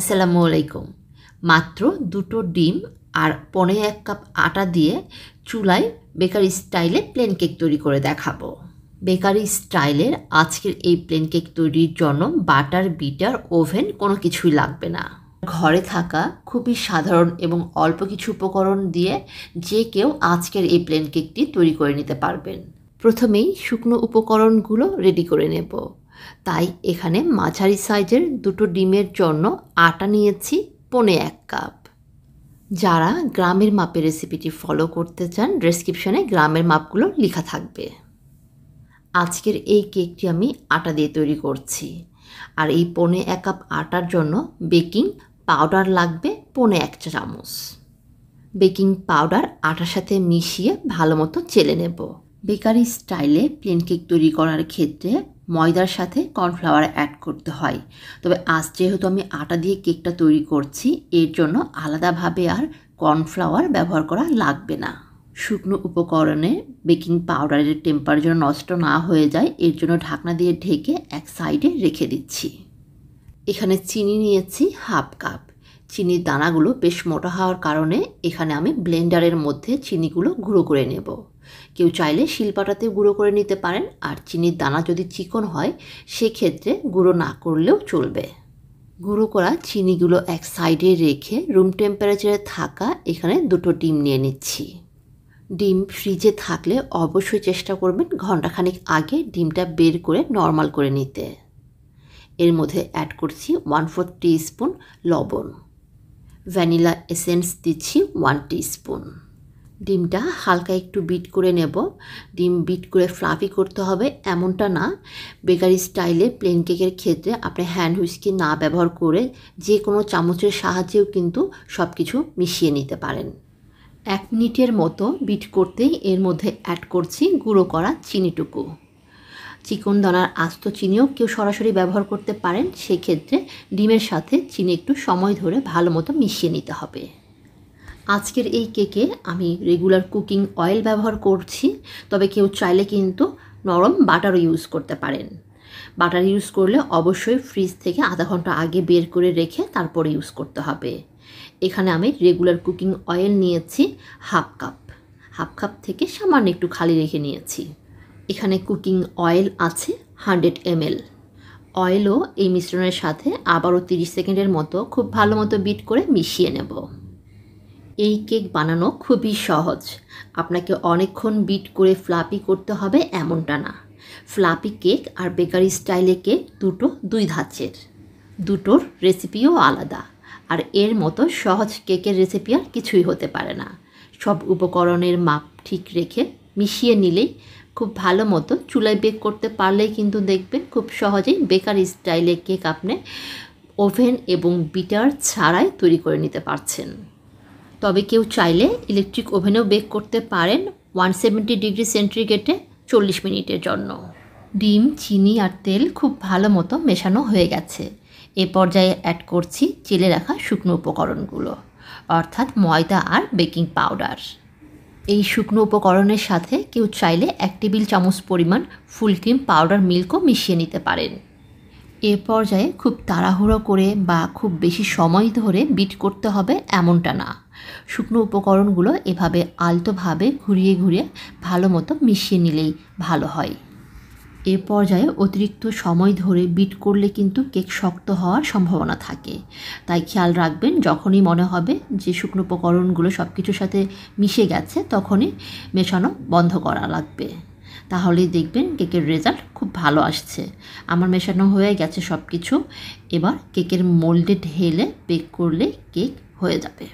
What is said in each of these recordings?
আসসালামু আলাইকুম মাত্র দুটো ডিম আর পনেরো এক কাপ আটা দিয়ে চুলায় বেকারি স্টাইলে প্লেন কেক তৈরি করে দেখাবো বেকারি স্টাইলের আজকের এই প্লেন কেক তৈরির জন্য বাটার বিটার ওভেন কোনো কিছুই লাগবে না ঘরে থাকা খুবই সাধারণ এবং অল্প কিছু উপকরণ দিয়ে যে কেউ আজকের এই প্লেন কেকটি তৈরি করে নিতে পারবেন প্রথমেই শুকনো উপকরণগুলো রেডি করে নেব তাই এখানে মাঝারি সাইজের দুটো ডিমের জন্য আটা নিয়েছি পনে এক কাপ যারা গ্রামের মাপের রেসিপিটি ফলো করতে চান ডেসক্রিপশনে গ্রামের মাপগুলো লেখা থাকবে আজকের এই কেকটি আমি আটা দিয়ে তৈরি করছি আর এই পনে এক কাপ আটার জন্য বেকিং পাউডার লাগবে পনে এক চামচ বেকিং পাউডার আটার সাথে মিশিয়ে ভালো মতো চেলে নেবো বেকারি স্টাইলে প্লেন কেক তৈরি করার ক্ষেত্রে ময়দার সাথে কর্নফ্লাওয়ার অ্যাড করতে হয় তবে আজ যেহেতু আমি আটা দিয়ে কেকটা তৈরি করছি এর জন্য আলাদাভাবে আর কর্নফ্লাওয়ার ব্যবহার করা লাগবে না শুকনো উপকরণে বেকিং পাউডারের টেম্পারেচার নষ্ট না হয়ে যায় এর জন্য ঢাকনা দিয়ে ঢেকে এক সাইডে রেখে দিচ্ছি এখানে চিনি নিয়েছি হাফ কাপ চিনির দানাগুলো বেশ মোটা হওয়ার কারণে এখানে আমি ব্লেন্ডারের মধ্যে চিনিগুলো গুঁড়ো করে নেবো কেউ চাইলে শিলপাটাতে গুঁড়ো করে নিতে পারেন আর চিনির দানা যদি চিকন হয় সেক্ষেত্রে গুঁড়ো না করলেও চলবে গুঁড়ো করা চিনিগুলো এক সাইডে রেখে রুম টেম্পারেচারে থাকা এখানে দুটো ডিম নিয়ে নিচ্ছি ডিম ফ্রিজে থাকলে অবশ্যই চেষ্টা করবেন ঘন্টাখানিক আগে ডিমটা বের করে নর্মাল করে নিতে এর মধ্যে অ্যাড করছি ওয়ান ফোর স্পুন লবণ ভ্যানিলা এসেন্স দিচ্ছি ওয়ান স্পুন ডিমটা হালকা একটু বিট করে নেব ডিম বিট করে ফ্লাফি করতে হবে এমনটা না বেকারি স্টাইলে প্লেন কেকের ক্ষেত্রে আপনি হ্যান্ড হুইস্কি না ব্যবহার করে যে কোনো চামচের সাহায্যেও কিন্তু সব কিছু মিশিয়ে নিতে পারেন এক মিনিটের মতো বিট করতেই এর মধ্যে অ্যাড করছি গুঁড়ো করা চিনিটুকু চিকন দানার আস্ত চিনিও কেউ সরাসরি ব্যবহার করতে পারেন সেক্ষেত্রে ডিমের সাথে চিনি একটু সময় ধরে ভালো মতো মিশিয়ে নিতে হবে আজকের এই কেকে আমি রেগুলার কুকিং অয়েল ব্যবহার করছি তবে কেউ চাইলে কিন্তু নরম বাটারও ইউজ করতে পারেন বাটার ইউজ করলে অবশ্যই ফ্রিজ থেকে আধা ঘন্টা আগে বের করে রেখে তারপরে ইউজ করতে হবে এখানে আমি রেগুলার কুকিং অয়েল নিয়েছি হাফ কাপ হাফ কাপ থেকে সামান্য একটু খালি রেখে নিয়েছি এখানে কুকিং অয়েল আছে হান্ড্রেড এমএল অয়েলও এই মিশ্রণের সাথে আবারও 30 সেকেন্ডের মতো খুব ভালো মতো বিট করে মিশিয়ে নেব এই কেক বানানো খুবই সহজ আপনাকে অনেকক্ষণ বিট করে ফ্লাপি করতে হবে এমনটা না ফ্লাপি কেক আর বেকারি স্টাইলে কেক দুটো দুই ধাঁচের দুটোর রেসিপিও আলাদা আর এর মতো সহজ কেকের রেসিপি আর কিছুই হতে পারে না সব উপকরণের মাপ ঠিক রেখে মিশিয়ে নিলেই খুব ভালো মতো চুলায় বেক করতে পারলেই কিন্তু দেখবেন খুব সহজেই বেকারি স্টাইলে কেক আপনি ওভেন এবং বিটার ছাড়াই তৈরি করে নিতে পারছেন তবে কেউ চাইলে ইলেকট্রিক ওভেনেও বেক করতে পারেন ওয়ান সেভেন্টি ডিগ্রি সেন্টিগ্রেডে চল্লিশ মিনিটের জন্য ডিম চিনি আর তেল খুব ভালো মতো মেশানো হয়ে গেছে এ পর্যায়ে অ্যাড করছি চেলে রাখা শুকনো উপকরণগুলো অর্থাৎ ময়দা আর বেকিং পাউডার এই শুকনো উপকরণের সাথে কেউ চাইলে এক টেবিল চামচ পরিমাণ ফুল ক্রিম পাউডার মিল্কও মিশিয়ে নিতে পারেন এ পর্যায়ে খুব তাড়াহুড়ো করে বা খুব বেশি সময় ধরে বিট করতে হবে এমনটা না শুকনো উপকরণগুলো এভাবে আলতোভাবে ঘুরিয়ে ঘুরিয়ে ভালো মতো মিশিয়ে নিলেই ভালো হয় এ পর্যায়ে অতিরিক্ত সময় ধরে বিট করলে কিন্তু কেক শক্ত হওয়ার সম্ভাবনা থাকে তাই খেয়াল রাখবেন যখনই মনে হবে যে শুকনো উপকরণগুলো সব কিছুর সাথে মিশে গেছে তখনই মেশানো বন্ধ করা লাগবে তাহলেই দেখবেন কেকের রেজাল্ট খুব ভালো আসছে আমার মেশানো হয়ে গেছে সব কিছু এবার কেকের মোল্ডে ঢেলে বেক করলে কেক হয়ে যাবে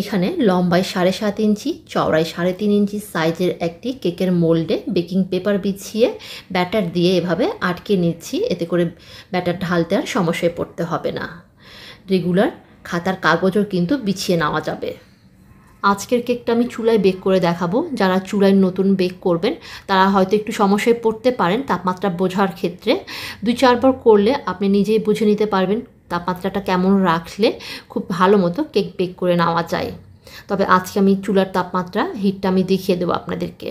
এখানে লম্বায় সাড়ে সাত ইঞ্চি চওড়ায় সাড়ে তিন ইঞ্চি সাইজের একটি কেকের মোল্ডে বেকিং পেপার বিছিয়ে ব্যাটার দিয়ে এভাবে আটকে নিচ্ছি এতে করে ব্যাটার ঢালতে আর সমস্যায় পড়তে হবে না রেগুলার খাতার কাগজও কিন্তু বিছিয়ে নেওয়া যাবে আজকের কেকটা আমি চুলায় বেক করে দেখাবো যারা চুলায় নতুন বেক করবেন তারা হয়তো একটু সমস্যায় পড়তে পারেন তাপমাত্রা বোঝার ক্ষেত্রে দুই চারবার করলে আপনি নিজেই বুঝে নিতে পারবেন তাপমাত্রাটা কেমন রাখলে খুব ভালো মতো কেক বেক করে নেওয়া যায় তবে আজকে আমি চুলার তাপমাত্রা হিটটা আমি দেখিয়ে দেবো আপনাদেরকে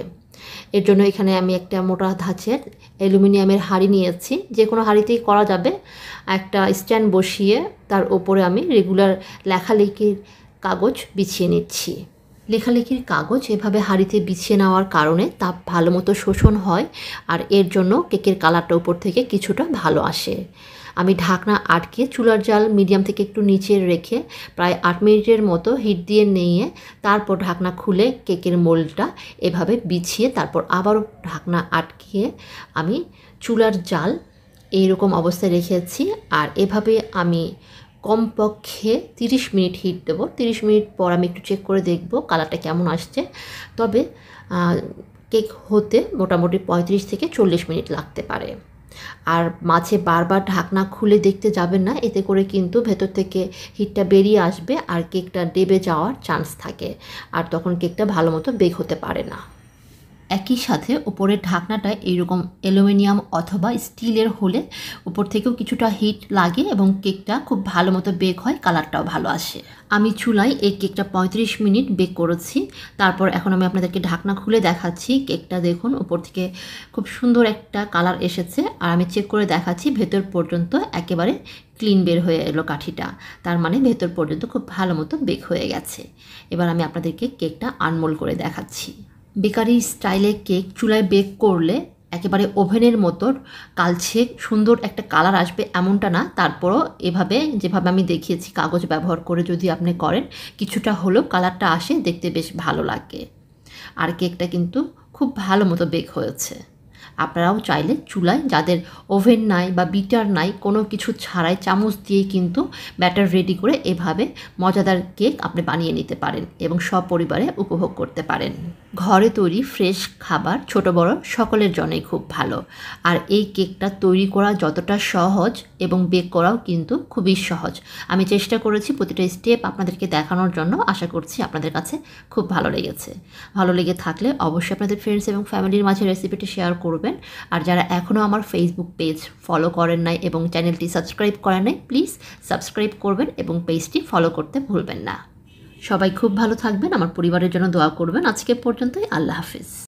এর জন্য এখানে আমি একটা মোটা ধাঁচের অ্যালুমিনিয়ামের হাঁড়ি নিয়েছি যে কোনো হাঁড়িতেই করা যাবে একটা স্ট্যান্ড বসিয়ে তার ওপরে আমি রেগুলার লেখালেখির কাগজ বিছিয়ে নিচ্ছি লেখালেখির কাগজ এভাবে হাঁড়িতে বিছিয়ে নেওয়ার কারণে তাপ ভালো মতো শোষণ হয় আর এর জন্য কেকের কালারটা উপর থেকে কিছুটা ভালো আসে আমি ঢাকনা আটকে চুলার জাল মিডিয়াম থেকে একটু নিচে রেখে প্রায় আট মিনিটের মতো হিট দিয়ে নিয়ে তারপর ঢাকনা খুলে কেকের মোলটা এভাবে বিছিয়ে তারপর আবারও ঢাকনা আটকে আমি চুলার জাল এইরকম অবস্থায় রেখেছি আর এভাবে আমি কমপক্ষে 30 মিনিট হিট দেবো 30 মিনিট পর আমি একটু চেক করে দেখব কালারটা কেমন আসছে তবে কেক হতে মোটামুটি 35 থেকে চল্লিশ মিনিট লাগতে পারে আর মাঝে বারবার ঢাকনা খুলে দেখতে যাবেন না এতে করে কিন্তু ভেতর থেকে হিটটা বেরিয়ে আসবে আর কেকটা ডেবে যাওয়ার চান্স থাকে আর তখন কেকটা ভালো মতো বেক হতে পারে না একই সাথে ওপরের ঢাকনাটা এইরকম অ্যালুমিনিয়াম অথবা স্টিলের হলে ওপর থেকেও কিছুটা হিট লাগে এবং কেকটা খুব ভালো মতো বেক হয় কালারটাও ভালো আসে আমি চুলায় এই কেকটা ৩৫ মিনিট বেক করেছি তারপর এখন আমি আপনাদেরকে ঢাকনা খুলে দেখাচ্ছি কেকটা দেখুন ওপর থেকে খুব সুন্দর একটা কালার এসেছে আর আমি চেক করে দেখাচ্ছি ভেতর পর্যন্ত একেবারে ক্লিন বের হয়ে এলো কাঠিটা তার মানে ভেতর পর্যন্ত খুব ভালো মতো বেক হয়ে গেছে এবার আমি আপনাদেরকে কেকটা আনমোল করে দেখাচ্ছি বেকারি স্টাইলে কেক চুলায় বেক করলে একেবারে ওভেনের মতো কালছে সুন্দর একটা কালার আসবে এমনটা না তারপরও এভাবে যেভাবে আমি দেখিয়েছি কাগজ ব্যবহার করে যদি আপনি করেন কিছুটা হলেও কালারটা আসে দেখতে বেশ ভালো লাগে আর কেকটা কিন্তু খুব ভালো মতো বেক হয়েছে আপনারাও চাইলে চুলায় যাদের ওভেন নাই বা বিটার নাই কোনো কিছু ছাড়াই চামচ দিয়েই কিন্তু ব্যাটার রেডি করে এভাবে মজাদার কেক আপনি বানিয়ে নিতে পারেন এবং সপরিবারে উপভোগ করতে পারেন ঘরে তৈরি ফ্রেশ খাবার ছোট বড় সকলের জন্যই খুব ভালো আর এই কেকটা তৈরি করা যতটা সহজ এবং বেক করাও কিন্তু খুবই সহজ আমি চেষ্টা করেছি প্রতিটা স্টেপ আপনাদেরকে দেখানোর জন্য আশা করছি আপনাদের কাছে খুব ভালো লেগেছে ভালো লেগে থাকলে অবশ্যই আপনাদের ফ্রেন্ডস এবং ফ্যামিলির মাঝে রেসিপিটি শেয়ার করবেন আর যারা এখনও আমার ফেসবুক পেজ ফলো করেন নাই এবং চ্যানেলটি সাবস্ক্রাইব করেন নাই প্লিজ সাবস্ক্রাইব করবেন এবং পেজটি ফলো করতে ভুলবেন না সবাই খুব ভালো থাকবেন আমার পরিবারের জন্য দোয়া করবেন আজকে পর্যন্তই আল্লাহ হাফিজ